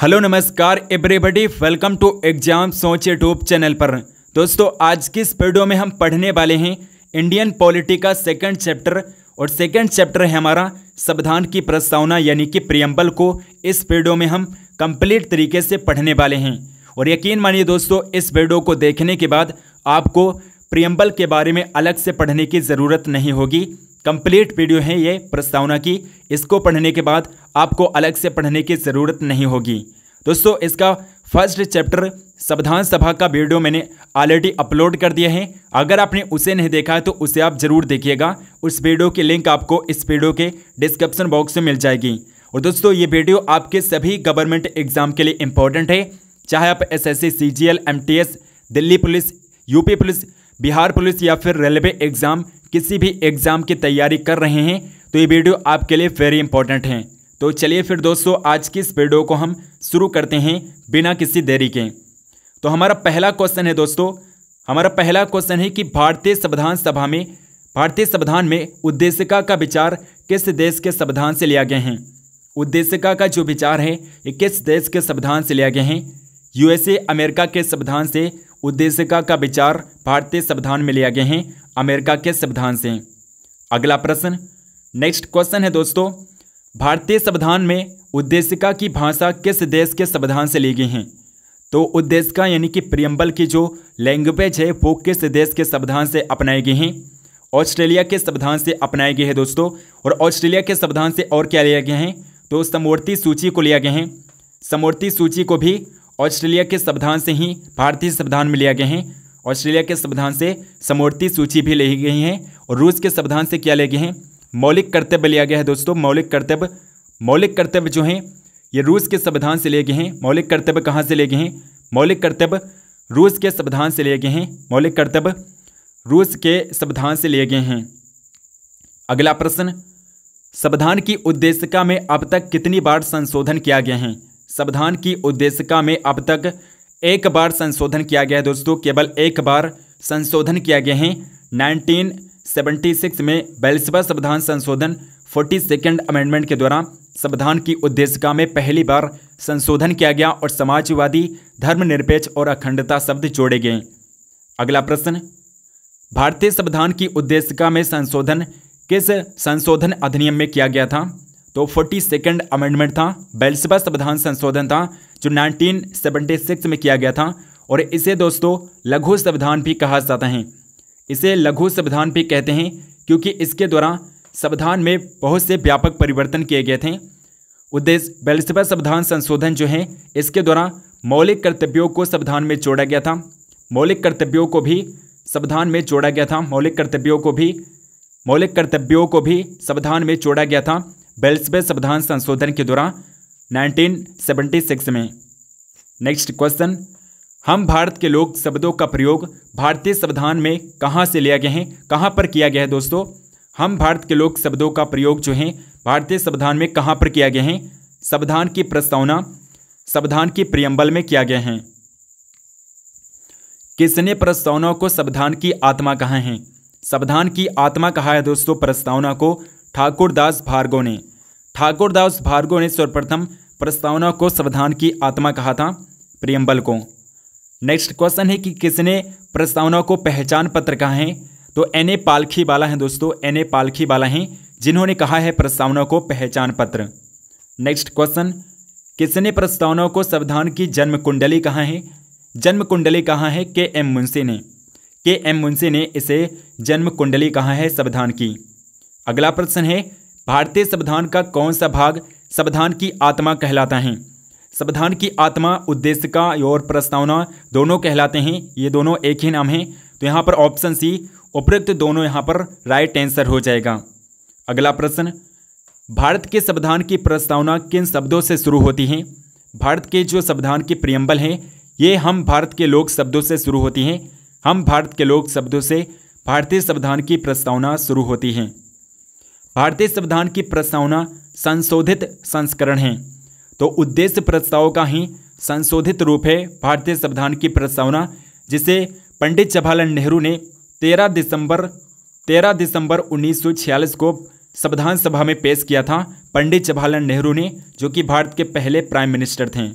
hello नमस्कार everybody welcome to exam Soch YouTube channel पर दोस्तों आज की इस वीडियो में हम पढ़ने वाले हैं इंडियन पॉलिटी का सेकेंड चैप्टर और सेकेंड चैप्टर है हमारा संविधान की प्रस्तावना यानी कि प्रियम्बल को इस वीडियो में हम कंप्लीट तरीके से पढ़ने वाले हैं और यकीन मानिए दोस्तों इस वीडियो को देखने के बाद आपको प्रियम्बल के बारे में अलग से पढ़ने की ज़रूरत नहीं होगी कंप्लीट वीडियो है ये प्रस्तावना की इसको पढ़ने के बाद आपको अलग से पढ़ने की ज़रूरत नहीं होगी दोस्तों इसका फर्स्ट चैप्टर संविधान सभा का वीडियो मैंने ऑलरेडी अपलोड कर दिया है अगर आपने उसे नहीं देखा है तो उसे आप ज़रूर देखिएगा उस वीडियो की लिंक आपको इस वीडियो के डिस्क्रिप्शन बॉक्स में मिल जाएगी और दोस्तों ये वीडियो आपके सभी गवर्नमेंट एग्जाम के लिए इम्पोर्टेंट है चाहे आप S S C G L M T S Delhi police UP police Bihar police या फिर रेलवे एग्ज़ाम किसी भी एग्ज़ाम की तैयारी कर रहे हैं तो ये वीडियो आपके लिए वेरी इंपॉर्टेंट है तो चलिए फिर दोस्तों आज की इस वीडियो को हम शुरू करते हैं बिना किसी देरी के तो हमारा पहला क्वेश्चन है दोस्तों हमारा पहला क्वेश्चन है कि भारतीय संविधान सभा में भारतीय संविधान में उद्देशिका का विचार किस देश के संविधान से लिया गया है उद्देशिका का जो विचार है ये किस देश के संविधान से लिया गया है यूएसए अमेरिका के संविधान से उद्देशिका का विचार भारतीय संविधान में लिया गए हैं अमेरिका के संविधान से अगला प्रश्न नेक्स्ट क्वेश्चन है दोस्तों भारतीय संविधान में उद्देशिका की भाषा किस देश के संविधान से ली गई है तो उद्देशिका यानी कि प्रियम्बल की जो लैंग्वेज है वो किस देश के संविधान से अपनाई गई हैं ऑस्ट्रेलिया के संविधान से अपनाए गए हैं दोस्तों और ऑस्ट्रेलिया के संविधान से और क्या लिया गया है तो समवर्ती सूची को लिया गया है समवर्ती सूची को भी ऑस्ट्रेलिया के संविधान से ही भारतीय संविधान में लिया गया है ऑस्ट्रेलिया के संविधान से समवर्ती सूची भी ली गई हैं और रूस के संविधान से क्या ले गए हैं मौलिक कर्तव्य लिया गया है दोस्तों मौलिक कर्तव्य मौलिक कर्तव्य जो हैं ये रूस के संविधान से लिए गए हैं मौलिक कर्तव्य कहाँ से ले गए हैं मौलिक कर्तव्य रूस के संविधान से लिए गए हैं मौलिक कर्तव्य रूस के संविधान से लिए गए हैं अगला प्रश्न संविधान की उद्देशिका में अब तक कितनी बार संशोधन किया गया है संविधान की उद्देशिका में अब तक एक बार संशोधन किया गया है दोस्तों केवल एक बार संशोधन किया गया है 1976 में बैलसभा संविधान संशोधन फोर्टी सेकेंड अमेंडमेंट के द्वारा संविधान की उद्देशिका में पहली बार संशोधन किया गया और समाजवादी धर्मनिरपेक्ष और अखंडता शब्द जोड़े गए अगला प्रश्न भारतीय संविधान की उद्देशिका में संशोधन किस संशोधन अधिनियम में किया गया था तो फोर्टी सेकेंड अमेंडमेंट था बेलसबा संविधान संशोधन था जो 1976 में किया गया था और इसे दोस्तों लघु संविधान भी कहा जाता है इसे लघु संविधान भी कहते हैं क्योंकि इसके द्वारा संविधान में बहुत से व्यापक परिवर्तन किए गए थे उद्देश्य बेलसबा संविधान संशोधन जो है इसके द्वारा मौलिक कर्तव्यों को संविधान में जोड़ा गया था मौलिक कर्तव्यों को भी संविधान में जोड़ा गया था मौलिक कर्तव्यों को भी मौलिक कर्तव्यों को भी संविधान में जोड़ा गया था बेल्सबे संविधान संशोधन के दौरान 1976 में नेक्स्ट क्वेश्चन हम भारत के लोग शब्दों का प्रयोग भारतीय संविधान में कहाँ से लिया गया है कहाँ पर किया गया है दोस्तों हम भारत के लोग शब्दों का प्रयोग जो है भारतीय संविधान में कहाँ पर किया गया है संविधान की प्रस्तावना संविधान की प्रियम्बल में किया गया है किसने प्रस्तावना को संविधान की आत्मा कहा है संविधान की आत्मा कहा है दोस्तों प्रस्तावना को ठाकुरदास भार्गव ने ठाकुरदास भार्गव ने सर्वप्रथम प्रस्तावना को संविधान की आत्मा कहा था प्रियम्बल को नेक्स्ट क्वेश्चन है कि किसने प्रस्तावना को पहचान पत्र कहा है तो एन ए पालखी वाला हैं दोस्तों एन ए पालखी वाला हैं जिन्होंने कहा है प्रस्तावना को पहचान पत्र नेक्स्ट क्वेश्चन किसने प्रस्तावना को संविधान की जन्म कुंडली कहा है जन्म कुंडली कहा है के एम मुंशी ने के एम मुंशी ने इसे जन्म कुंडली कहा है संविधान की अगला प्रश्न है भारतीय संविधान का कौन सा भाग संविधान की आत्मा कहलाता है संविधान की आत्मा का और प्रस्तावना दोनों कहलाते हैं ये दोनों एक ही नाम है तो यहाँ पर ऑप्शन सी उपरोक्त दोनों यहाँ पर राइट आंसर हो जाएगा अगला प्रश्न भारत के संविधान की प्रस्तावना किन शब्दों से शुरू होती है भारत के जो संविधान के प्रियम्बल हैं ये हम भारत के लोक शब्दों से शुरू होती हैं हम भारत के लोक शब्दों से भारतीय संविधान की प्रस्तावना शुरू होती है भारतीय संविधान की प्रस्तावना संशोधित संस्करण है तो उद्देश्य प्रस्ताव का ही संशोधित रूप है भारतीय संविधान की प्रस्तावना जिसे पंडित जवाहरलाल नेहरू ने 13 दिसंबर 13 दिसंबर 1946 को संविधान सभा में पेश किया था पंडित जवाहरलाल नेहरू ने जो कि भारत के पहले प्राइम मिनिस्टर थे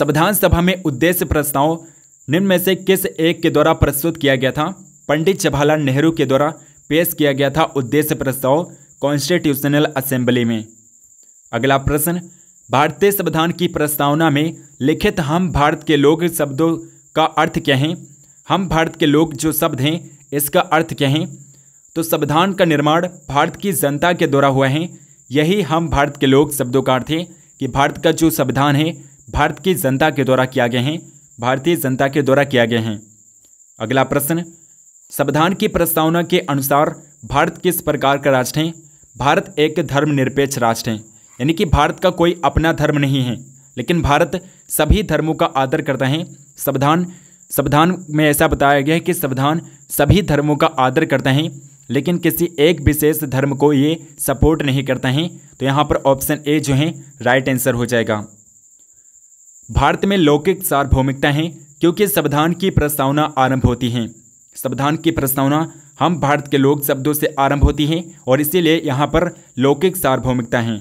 संविधान सभा में उद्देश्य प्रस्ताव निम्न में से किस एक के द्वारा प्रस्तुत किया गया था पंडित जवाहरलाल नेहरू के द्वारा पेश किया गया था उद्देश्य प्रस्ताव कॉन्स्टिट्यूशनल असेंबली में अगला प्रश्न भारतीय संविधान की प्रस्तावना में लिखित हम भारत के लोग शब्दों का अर्थ क्या है हम भारत के लोग जो शब्द हैं इसका अर्थ क्या है तो संविधान का निर्माण भारत की जनता के द्वारा हुआ है यही हम भारत के लोग शब्दों का अर्थ है कि भारत का जो संविधान है भारत की जनता के द्वारा किया गया है भारतीय जनता के द्वारा किया गया है अगला प्रश्न संविधान की प्रस्तावना के अनुसार भारत किस प्रकार का राष्ट्र है भारत एक धर्मनिरपेक्ष राष्ट्र है यानी कि भारत का कोई अपना धर्म नहीं है लेकिन भारत सभी धर्मों का आदर करता है संविधान संविधान में ऐसा बताया गया है कि संविधान सभी धर्मों का आदर करता है लेकिन किसी एक विशेष धर्म को ये सपोर्ट नहीं करता है तो यहाँ पर ऑप्शन ए जो है राइट आंसर हो जाएगा भारत में लौकिक सार्वभौमिकता है क्योंकि संविधान की प्रस्तावना आरंभ होती है संविधान की प्रस्तावना हम भारत के लोग शब्दों से आरंभ होती है और इसीलिए यहाँ पर लौकिक सार्वभौमिकता है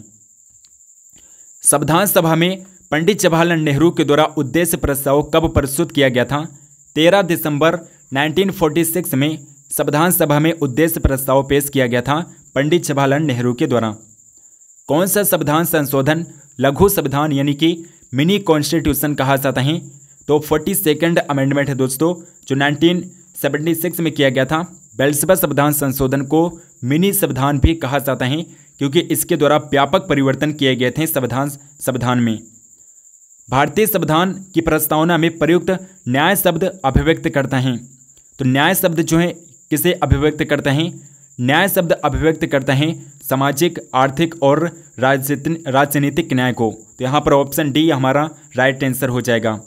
संविधान सभा में पंडित जवाहरलाल नेहरू के द्वारा उद्देश्य प्रस्ताव कब प्रस्तुत किया गया था 13 दिसंबर 1946 में संविधान सभा में उद्देश्य प्रस्ताव पेश किया गया था पंडित जवाहरलाल नेहरू के द्वारा कौन सा संविधान संशोधन लघु संविधान यानी कि मिनी कॉन्स्टिट्यूशन कहा जाता है तो फोर्टी सेकेंड अमेंडमेंट है दोस्तों जो नाइनटीन 1976 में किया गया था बेल्सबा संविधान संशोधन को मिनी संविधान भी कहा जाता है क्योंकि इसके द्वारा व्यापक परिवर्तन किए गए थे संविधान संविधान में भारतीय संविधान की प्रस्तावना में प्रयुक्त न्याय शब्द अभिव्यक्त करता है तो न्याय शब्द जो है किसे अभिव्यक्त करता है न्याय शब्द अभिव्यक्त करता है सामाजिक आर्थिक और राजनीतिक न्याय को तो यहाँ पर ऑप्शन डी हमारा राइट आंसर हो जाएगा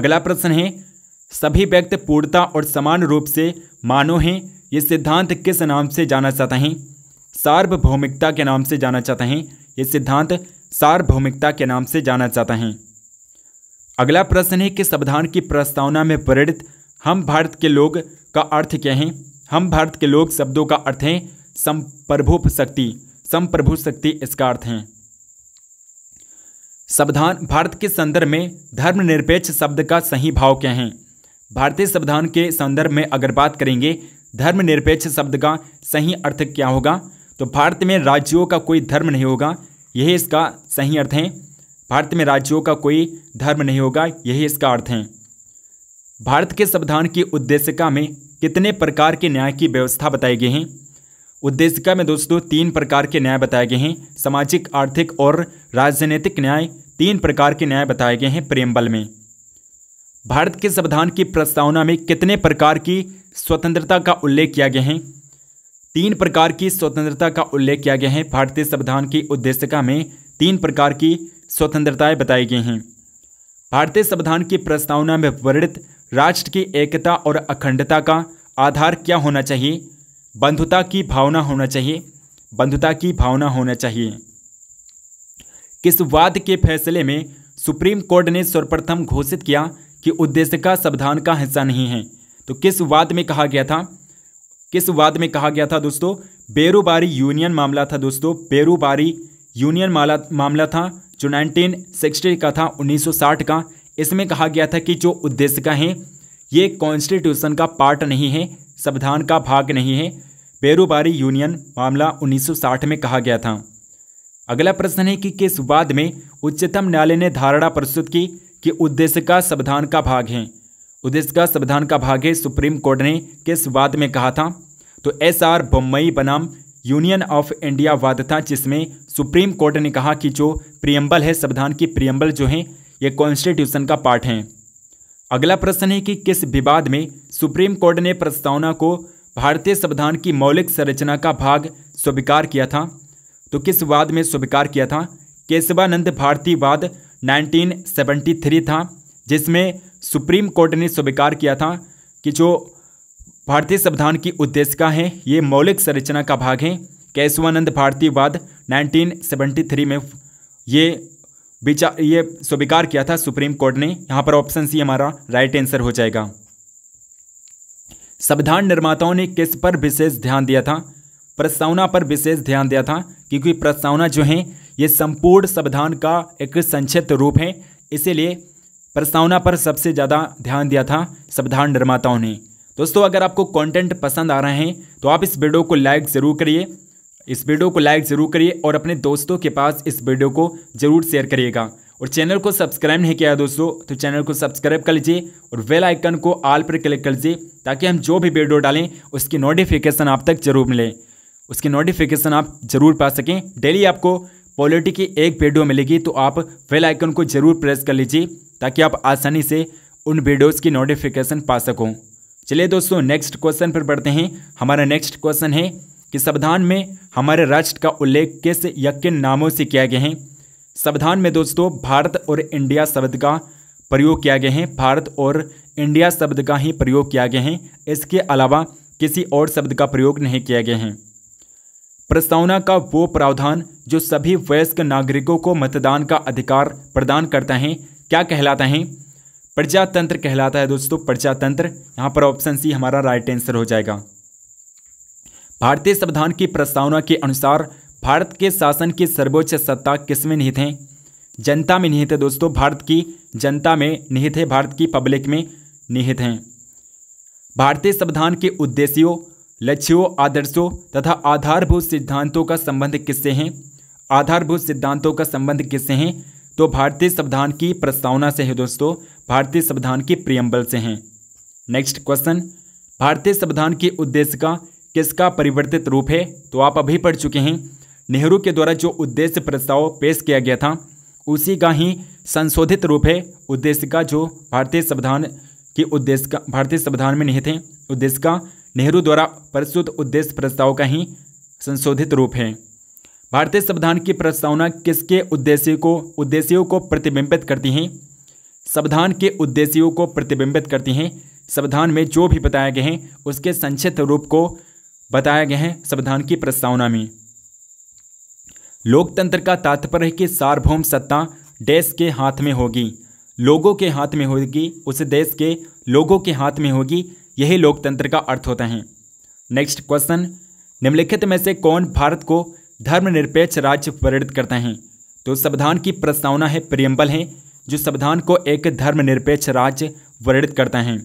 अगला प्रश्न है सभी व्यक्ति पूर्णता और समान रूप से मानो हैं ये सिद्धांत किस नाम से जाना चाहते हैं सार्वभौमिकता के नाम से जाना चाहते हैं ये सिद्धांत सार्वभौमिकता के नाम से जाना चाहते है अगला प्रश्न है कि संविधान की प्रस्तावना में प्रेरित हम भारत के लोग का अर्थ क्या है हम भारत के लोग शब्दों का अर्थ है संप्रभु शक्ति संप्रभु शक्ति इसका अर्थ है संविधान भारत के संदर्भ में धर्मनिरपेक्ष शब्द का सही भाव क्या है भारतीय संविधान के संदर्भ में अगर बात करेंगे धर्मनिरपेक्ष शब्द का सही अर्थ क्या होगा तो भारत में राज्यों का कोई धर्म नहीं होगा यही इसका सही अर्थ है भारत में राज्यों का कोई धर्म नहीं होगा यही इसका अर्थ है भारत के संविधान की उद्देशिका में कितने प्रकार के न्याय की व्यवस्था बताई गई है उद्देशिका में दोस्तों तीन प्रकार के न्याय बताए गए हैं सामाजिक आर्थिक और राजनीतिक न्याय तीन प्रकार के न्याय बताए गए हैं प्रेमबल में भारत के संविधान की प्रस्तावना में कितने प्रकार की स्वतंत्रता का उल्लेख किया गया है तीन प्रकार की स्वतंत्रता का उल्लेख किया गया है भारतीय संविधान की उद्देश्यता में तीन प्रकार की स्वतंत्रताएं बताई गई हैं भारतीय संविधान की प्रस्तावना में वर्णित राष्ट्र की एकता और अखंडता का आधार क्या होना चाहिए बंधुता की भावना होना चाहिए बंधुता की भावना होना चाहिए किस वाद के फैसले में सुप्रीम कोर्ट ने सर्वप्रथम घोषित किया कि उद्देश्य का संविधान का हिस्सा नहीं है तो किस वाद में कहा गया था किस वाद में कहा गया था दोस्तों बेरोबारी यूनियन मामला था दोस्तों बेरोबारी यूनियन माला मामला था जो 1960 का था 1960 का इसमें कहा गया था कि जो उद्देश्य का है ये कॉन्स्टिट्यूशन का पार्ट नहीं है संविधान का भाग नहीं है बेरोबारी यूनियन मामला 1960 में कहा गया था अगला प्रश्न है कि किस वाद में उच्चतम न्यायालय ने धारणा प्रस्तुत की कि उद्देश्य का संविधान का भाग है उद्देश्य का संविधान का भाग है सुप्रीम कोर्ट ने किस वाद में कहा था तो एस आर बम्बई बनाम यूनियन ऑफ इंडिया वाद था जिसमें सुप्रीम कोर्ट ने कहा कि जो प्रियम्बल है संविधान की प्रियम्बल जो है ये कॉन्स्टिट्यूशन का पार्ट है अगला प्रश्न है कि किस विवाद में सुप्रीम कोर्ट ने प्रस्तावना को भारतीय संविधान की मौलिक संरचना का भाग स्वीकार किया था तो किस वाद में स्वीकार किया था केशवानंद भारतीवाद वाद 1973 था जिसमें सुप्रीम कोर्ट ने स्वीकार किया था कि जो भारतीय संविधान की उद्देशिका है ये मौलिक संरचना का भाग है केशवानंद भारतीवाद 1973 में ये विचार ये स्वीकार किया था सुप्रीम कोर्ट ने यहाँ पर ऑप्शन सी हमारा राइट आंसर हो जाएगा संविधान निर्माताओं ने किस पर विशेष ध्यान दिया था प्रस्तावना पर विशेष ध्यान दिया था क्योंकि प्रस्तावना जो है ये संपूर्ण संविधान का एक संक्षिप्त रूप है इसीलिए प्रस्तावना पर सबसे ज़्यादा ध्यान दिया था संविधान निर्माताओं ने दोस्तों अगर आपको कंटेंट पसंद आ रहे हैं तो आप इस वीडियो को लाइक ज़रूर करिए इस वीडियो को लाइक ज़रूर करिए और अपने दोस्तों के पास इस वीडियो को ज़रूर शेयर करिएगा और चैनल को सब्सक्राइब नहीं किया दोस्तों तो चैनल को सब्सक्राइब कर लीजिए और वेल आइकन को आल पर क्लिक कर लीजिए ताकि हम जो भी वीडियो डालें उसकी नोटिफिकेशन आप तक जरूर मिले उसकी नोटिफिकेशन आप जरूर पा सकें डेली आपको पॉलिटी की एक वीडियो मिलेगी तो आप बेल आइकन को जरूर प्रेस कर लीजिए ताकि आप आसानी से उन वीडियोज़ की नोटिफिकेशन पा सको चलिए दोस्तों नेक्स्ट क्वेश्चन पर बढ़ते हैं हमारा नेक्स्ट क्वेश्चन है कि संविधान में हमारे राष्ट्र का उल्लेख किस या किन नामों से किया गया है संविधान में दोस्तों भारत और इंडिया शब्द का प्रयोग किया गया है भारत और इंडिया शब्द का ही प्रयोग किया गया है इसके अलावा किसी और शब्द का प्रयोग नहीं किया गया है प्रस्तावना का वो प्रावधान जो सभी वयस्क नागरिकों को मतदान का अधिकार प्रदान करता है क्या कहलाता है प्रजातंत्र कहलाता है दोस्तों प्रजातंत्र यहाँ पर ऑप्शन सी हमारा राइट आंसर हो जाएगा भारतीय संविधान की प्रस्तावना के अनुसार भारत के शासन की सर्वोच्च सत्ता किसमें निहित है जनता में निहित है दोस्तों भारत की जनता में निहित है भारत की पब्लिक में निहित हैं भारतीय संविधान के उद्देश्यों लक्ष्यों आदर्शों तथा आधारभूत सिद्धांतों का संबंध किससे हैं आधारभूत सिद्धांतों का संबंध किससे हैं तो भारतीय संविधान की प्रस्तावना से है दोस्तों भारतीय संविधान की प्रियम्बल से हैं नेक्स्ट क्वेश्चन भारतीय संविधान के उद्देश्य का किसका परिवर्तित रूप है तो आप अभी पढ़ चुके हैं नेहरू के द्वारा जो उद्देश्य प्रस्ताव पेश किया गया था उसी का ही संशोधित रूप है उद्देश्य का जो भारतीय संविधान के उद्देश्य का भारतीय संविधान में निहित है उद्देश्य का नेहरू द्वारा प्रस्तुत उद्देश्य प्रस्ताव का ही संशोधित रूप है भारतीय संविधान की प्रस्तावना किसके उद्देश्य को उद्देश्यों को प्रतिबिंबित करती हैं संविधान के उद्देश्यों को प्रतिबिंबित करती हैं संविधान में जो भी बताया गया है उसके संक्षिप्त रूप को बताया गया है संविधान की प्रस्तावना में लोकतंत्र का तात्पर्य कि सार्वभौम सत्ता देश के हाथ में होगी लोगों के हाथ में होगी उस देश के लोगों के हाथ में होगी यही लोकतंत्र का अर्थ होते हैं नेक्स्ट क्वेश्चन निम्नलिखित में से कौन भारत को धर्मनिरपेक्ष राज्य प्रेरित करते हैं तो संविधान की प्रस्तावना है प्रियम्बल है जो संविधान को एक धर्मनिरपेक्ष राज्य वर्णित करते हैं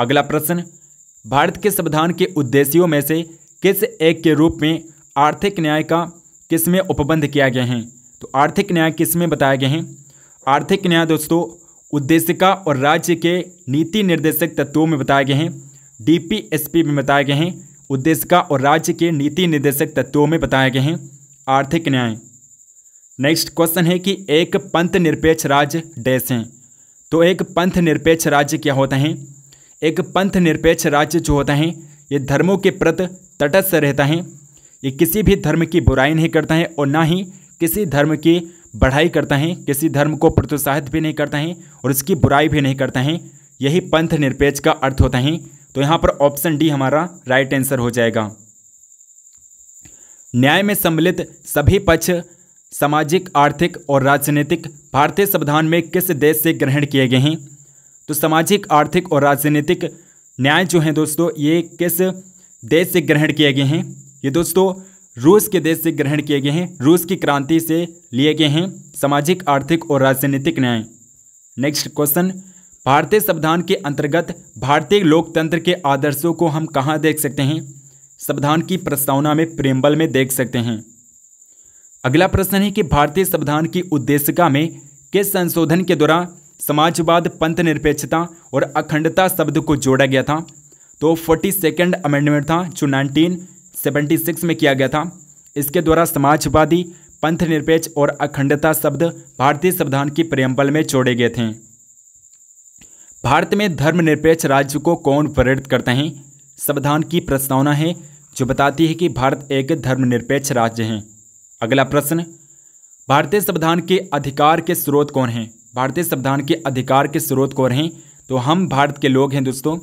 अगला प्रश्न भारत के संविधान के उद्देश्यों में से किस एक के रूप में आर्थिक न्याय का किसमें उपबंध किया गया है तो आर्थिक न्याय किसमें बताया गया है आर्थिक न्याय दोस्तों उद्देशिका और राज्य के नीति निर्देशक तत्वों में बताए गए हैं डीपीएसपी में बताए गए हैं उद्देशिका और राज्य के नीति निर्देशक तत्वों में बताए गए हैं आर्थिक न्याय नेक्स्ट क्वेश्चन है कि एक पंथ निरपेक्ष राज्य डैश हैं तो एक पंथ निरपेक्ष राज्य क्या होता है एक पंथ निरपेक्ष राज्य जो होता है ये धर्मों के प्रति तटस्थ रहता है ये किसी भी धर्म की बुराई नहीं करता है और ना ही किसी धर्म की बढ़ाई करता है किसी धर्म को प्रोत्साहित भी नहीं करता है और इसकी बुराई भी नहीं करता है यही पंथ निरपेक्ष का अर्थ होता है तो यहाँ पर ऑप्शन डी हमारा राइट आंसर हो जाएगा न्याय में सम्मिलित सभी पक्ष सामाजिक आर्थिक और राजनीतिक भारतीय संविधान में किस देश से ग्रहण किए गए हैं तो सामाजिक आर्थिक और राजनीतिक न्याय जो है दोस्तों ये किस देश से ग्रहण किए गए हैं ये दोस्तों रूस के देश से ग्रहण किए गए हैं रूस की क्रांति से लिए गए हैं सामाजिक आर्थिक और राजनीतिक न्याय नेक्स्ट क्वेश्चन भारतीय संविधान के अंतर्गत भारतीय लोकतंत्र के आदर्शों को हम कहाँ देख सकते हैं संविधान की प्रस्तावना में प्रेम्बल में देख सकते हैं अगला प्रश्न है कि भारतीय संविधान की उद्देशिका में किस संशोधन के दौरान समाजवाद पंथ निरपेक्षता और अखंडता शब्द को जोड़ा गया था तो फोर्टी सेकेंड अमेंडमेंट था जो नाइनटीन 1976 में किया गया था इसके द्वारा समाजवादी पंथ निरपेक्ष और अखंडता शब्द भारतीय संविधान की प्रियम्बल में छोड़े गए थे भारत में धर्मनिरपेक्ष राज्य को कौन प्रेरित करते हैं संविधान की प्रस्तावना है जो बताती है कि भारत एक धर्मनिरपेक्ष राज्य है अगला प्रश्न भारतीय संविधान के अधिकार के स्रोत कौन हैं भारतीय संविधान के अधिकार के स्रोत कौन हैं तो हम भारत के लोग हैं दोस्तों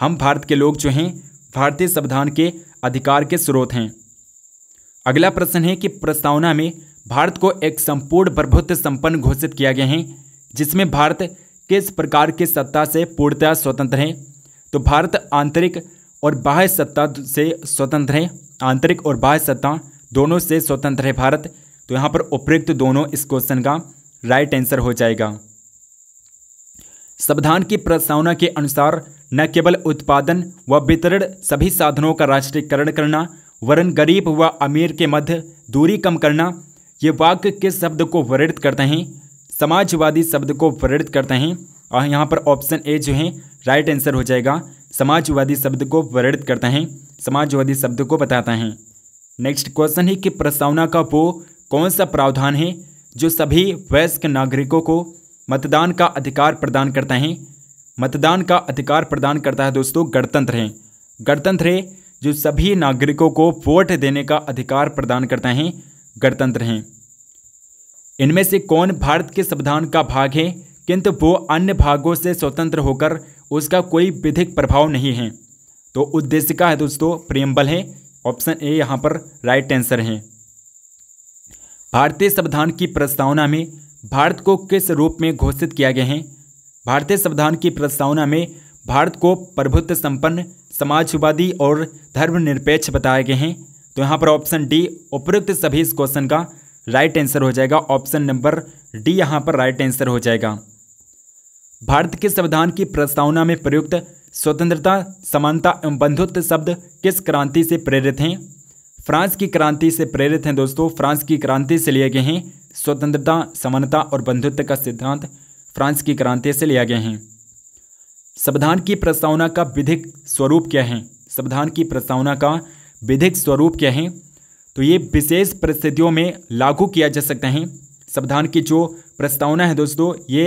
हम भारत के लोग जो हैं भारतीय संविधान के अधिकार के स्रोत हैं अगला प्रश्न है कि प्रस्तावना में भारत को एक संपूर्ण प्रभुत्व संपन्न घोषित किया गया है जिसमें भारत किस प्रकार की सत्ता से पूर्णतया स्वतंत्र है तो भारत आंतरिक और बाह्य सत्ता से स्वतंत्र है आंतरिक और बाह्य सत्ता दोनों से स्वतंत्र है भारत तो यहाँ पर उपयुक्त दोनों इस क्वेश्चन का राइट आंसर हो जाएगा संविधान की प्रस्तावना के अनुसार न केवल उत्पादन व वितरण सभी साधनों का राष्ट्रीयकरण करना वरन गरीब व अमीर के मध्य दूरी कम करना ये वाक्य किस शब्द को वर्णित करते हैं समाजवादी शब्द को वर्णित करते हैं और यहाँ पर ऑप्शन ए जो है राइट आंसर हो जाएगा समाजवादी शब्द को वर्णित करते हैं समाजवादी शब्द को बताते हैं नेक्स्ट क्वेश्चन है कि प्रस्तावना का वो कौन सा प्रावधान है जो सभी वयस्क नागरिकों को मतदान का अधिकार प्रदान करता है मतदान का अधिकार प्रदान करता है दोस्तों गणतंत्र है गणतंत्र है जो सभी नागरिकों को वोट देने का अधिकार प्रदान करता है गणतंत्र हैं इनमें से कौन भारत के संविधान का भाग है किंतु वो अन्य भागों से स्वतंत्र होकर उसका कोई विधिक प्रभाव नहीं है तो उद्देश्य का है दोस्तों प्रियम्बल है ऑप्शन ए यहाँ पर राइट आंसर है भारतीय संविधान की प्रस्तावना में भारत को किस रूप में घोषित किया गया है भारतीय संविधान की प्रस्तावना में भारत को प्रभुत्व संपन्न समाजवादी और धर्मनिरपेक्ष बताए गए हैं तो यहाँ पर ऑप्शन डी उपयुक्त सभी इस क्वेश्चन का राइट आंसर हो जाएगा ऑप्शन नंबर डी यहाँ पर राइट आंसर हो जाएगा भारत के संविधान की प्रस्तावना में प्रयुक्त स्वतंत्रता समानता एवं बंधुत्व शब्द किस क्रांति से प्रेरित हैं फ्रांस की क्रांति से प्रेरित हैं दोस्तों फ्रांस की क्रांति से लिए गए हैं स्वतंत्रता समानता और बंधुत्व का सिद्धांत फ्रांस की क्रांति से लिया गया है संविधान की प्रस्तावना का विधिक स्वरूप क्या है संविधान की प्रस्तावना का विधिक स्वरूप क्या है तो ये विशेष परिस्थितियों में लागू किया जा सकता है संविधान की जो प्रस्तावना है दोस्तों ये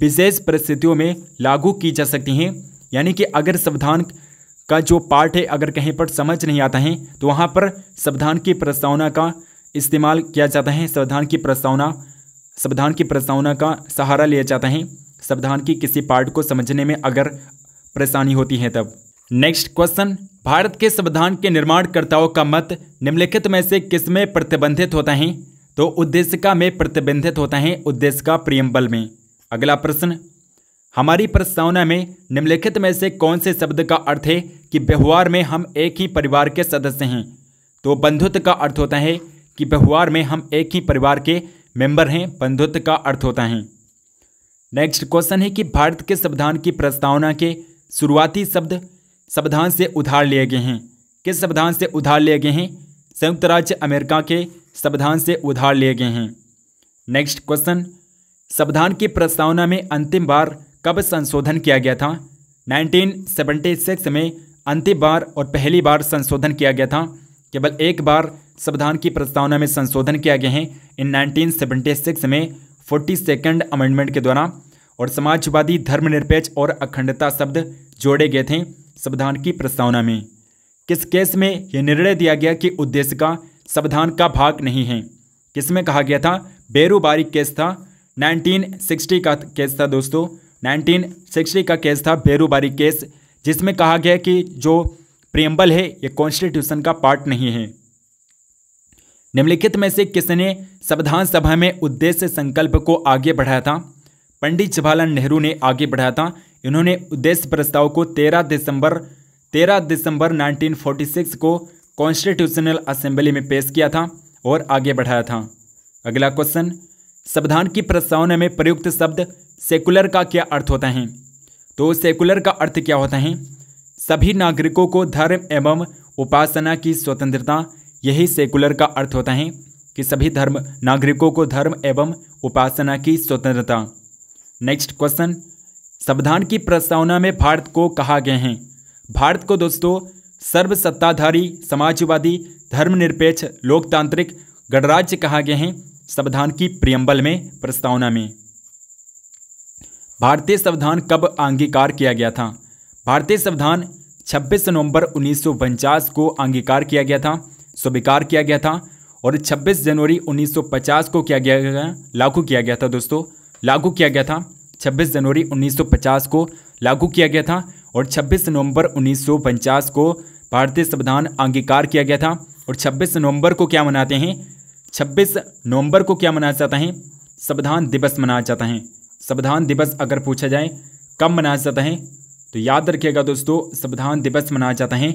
विशेष परिस्थितियों में लागू की जा सकती हैं यानी कि अगर संविधान का जो पार्ट है अगर कहीं पर समझ नहीं आता है तो वहाँ पर संविधान की प्रस्तावना का इस्तेमाल किया जाता है संविधान की प्रस्तावना संविधान की प्रस्तावना का सहारा लिया जाता है संविधान की किसी पार्ट को समझने में अगर परेशानी होती है तब नेक्स्ट क्वेश्चन भारत के संविधान के निर्माणकर्ताओं का मत निम्नलिखित में से किस में प्रतिबंधित होता है तो उद्देशिका में प्रतिबंधित होता है उद्देशिका प्रियम्बल में अगला प्रश्न हमारी प्रस्तावना में निम्नलिखित में से कौन से शब्द का अर्थ है कि व्यवहार में हम एक ही परिवार के सदस्य हैं तो बंधुत्व का अर्थ होता है कि व्यवहार में हम एक ही परिवार के मेंबर हैं बंधुत्व का अर्थ होता है नेक्स्ट क्वेश्चन है कि भारत के संविधान की प्रस्तावना के शुरुआती शब्द संविधान से उधार लिए गए हैं किस संविधान से उधार लिए गए हैं संयुक्त राज्य अमेरिका के संविधान से उधार लिए गए हैं नेक्स्ट क्वेश्चन संविधान की प्रस्तावना में अंतिम बार कब संशोधन किया गया था 1976 में अंतिम बार और पहली बार संशोधन किया गया था केवल एक बार संविधान की प्रस्तावना में संशोधन किया गया है इन 1976 में फोर्टी सेकेंड अमेंडमेंट के द्वारा और समाजवादी धर्मनिरपेक्ष और अखंडता शब्द जोड़े गए थे संविधान की प्रस्तावना में किस केस में यह निर्णय दिया गया कि उद्देश्य का संविधान का भाग नहीं है किसमें कहा गया था बेरोबारी केस था 1960 का केस था दोस्तों 1960 का केस था बेरोबारी केस जिसमें कहा गया कि जो प्रियम्बल है यह कॉन्स्टिट्यूशन का पार्ट नहीं है निम्नलिखित में से किसने संविधान सभा में उद्देश्य संकल्प को आगे बढ़ाया था पंडित जवाहरलाल नेहरू ने आगे बढ़ाया था इन्होंने उद्देश्य प्रस्ताव को 13 दिसंबर 13 दिसंबर 1946 को कॉन्स्टिट्यूशनल असेंबली में पेश किया था और आगे बढ़ाया था अगला क्वेश्चन संविधान की प्रस्तावना में प्रयुक्त शब्द सेकुलर का क्या अर्थ होता है तो सेकुलर का अर्थ क्या होता है सभी नागरिकों को धर्म एवं उपासना की स्वतंत्रता यही सेकुलर का अर्थ होता है कि सभी धर्म नागरिकों को धर्म एवं उपासना की स्वतंत्रता नेक्स्ट क्वेश्चन संविधान की प्रस्तावना में भारत को कहा गया है भारत को दोस्तों सर्वसत्ताधारी समाजवादी धर्मनिरपेक्ष लोकतांत्रिक गणराज्य कहा गया है संविधान की प्रियम्बल में प्रस्तावना में भारतीय संविधान कब अंगीकार किया गया था भारतीय संविधान 26 नवंबर उन्नीस को अंगीकार किया गया था स्वीकार किया गया था और 26 जनवरी 1950 को किया गया लागू किया गया था दोस्तों लागू किया गया था 26 जनवरी 1950 को लागू किया गया था और 26 नवंबर उन्नीस को भारतीय संविधान अंगीकार किया गया था और 26 नवंबर को क्या मनाते हैं 26 नवंबर को क्या मनाया जाता है संविधान दिवस मनाया जाता है संविधान दिवस अगर पूछा जाए कब मनाया जाता है तो याद रखिएगा दोस्तों संविधान दिवस मनाया जाता है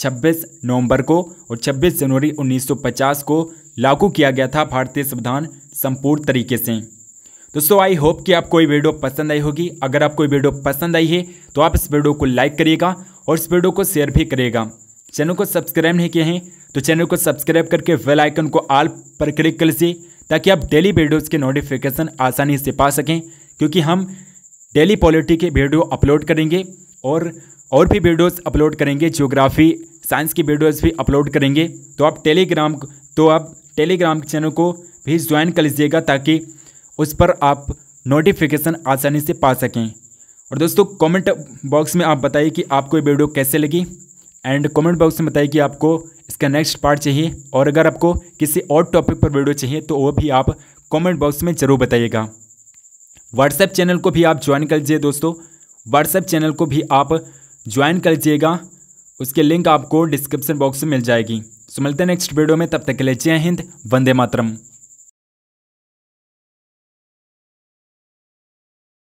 26 नवंबर को और 26 जनवरी 1950 को लागू किया गया था भारतीय संविधान संपूर्ण तरीके से दोस्तों आई होप कि आपको ये वीडियो पसंद आई होगी अगर आपको ये वीडियो पसंद आई है तो आप इस वीडियो को लाइक करिएगा और इस वीडियो को शेयर भी करिएगा चैनल को सब्सक्राइब नहीं किए हैं तो चैनल को सब्सक्राइब करके वेल आइकन को आल पर क्लिक कर लीजिए ताकि आप डेली वीडियोज़ के नोटिफिकेशन आसानी से पा सकें क्योंकि हम डेली पॉलिटी के वीडियो अपलोड करेंगे और और भी वीडियोस अपलोड करेंगे ज्योग्राफी साइंस की वीडियोस भी अपलोड करेंगे तो आप टेलीग्राम तो आप टेलीग्राम चैनल को भी ज्वाइन कर लीजिएगा ताकि उस पर आप नोटिफिकेशन आसानी से पा सकें और दोस्तों कमेंट बॉक्स में आप बताइए कि आपको ये वीडियो कैसे लगी एंड कमेंट बॉक्स में बताइए कि आपको इसका नेक्स्ट पार्ट चाहिए और अगर आपको किसी और टॉपिक पर वीडियो चाहिए तो वह भी आप कॉमेंट बॉक्स में ज़रूर बताइएगा व्हाट्सएप चैनल को भी आप ज्वाइन कर लीजिए दोस्तों व्हाट्सएप चैनल को भी आप ज्वाइन कर लीजिएगा उसके लिंक आपको डिस्क्रिप्शन बॉक्स में मिल जाएगी सो मिलते हैं नेक्स्ट वीडियो में तब तक के लिए जय हिंद वंदे मातरम